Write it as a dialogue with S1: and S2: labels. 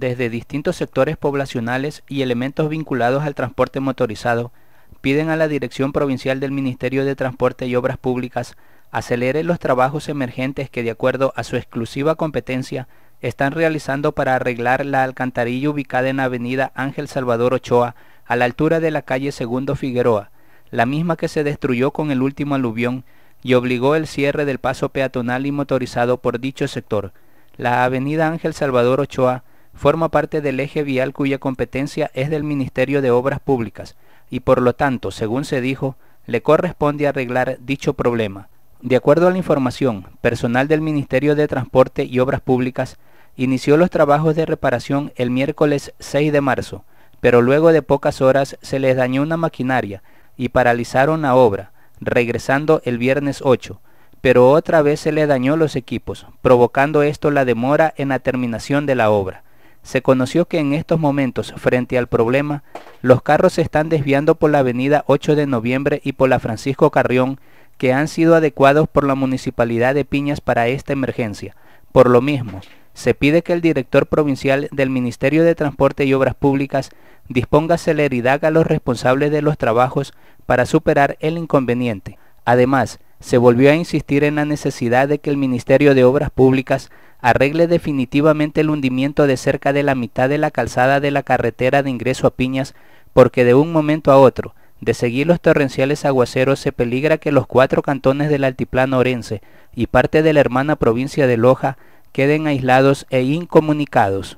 S1: desde distintos sectores poblacionales y elementos vinculados al transporte motorizado piden a la Dirección Provincial del Ministerio de Transporte y Obras Públicas acelere los trabajos emergentes que de acuerdo a su exclusiva competencia están realizando para arreglar la alcantarilla ubicada en la avenida Ángel Salvador Ochoa a la altura de la calle Segundo Figueroa, la misma que se destruyó con el último aluvión y obligó el cierre del paso peatonal y motorizado por dicho sector. La avenida Ángel Salvador Ochoa forma parte del eje vial cuya competencia es del Ministerio de Obras Públicas y por lo tanto, según se dijo, le corresponde arreglar dicho problema. De acuerdo a la información, personal del Ministerio de Transporte y Obras Públicas inició los trabajos de reparación el miércoles 6 de marzo, pero luego de pocas horas se les dañó una maquinaria y paralizaron la obra, regresando el viernes 8, pero otra vez se les dañó los equipos, provocando esto la demora en la terminación de la obra se conoció que en estos momentos, frente al problema, los carros se están desviando por la avenida 8 de noviembre y por la Francisco Carrión, que han sido adecuados por la Municipalidad de Piñas para esta emergencia. Por lo mismo, se pide que el director provincial del Ministerio de Transporte y Obras Públicas disponga celeridad a los responsables de los trabajos para superar el inconveniente. Además, se volvió a insistir en la necesidad de que el Ministerio de Obras Públicas arregle definitivamente el hundimiento de cerca de la mitad de la calzada de la carretera de ingreso a Piñas, porque de un momento a otro, de seguir los torrenciales aguaceros, se peligra que los cuatro cantones del altiplano orense y parte de la hermana provincia de Loja queden aislados e incomunicados.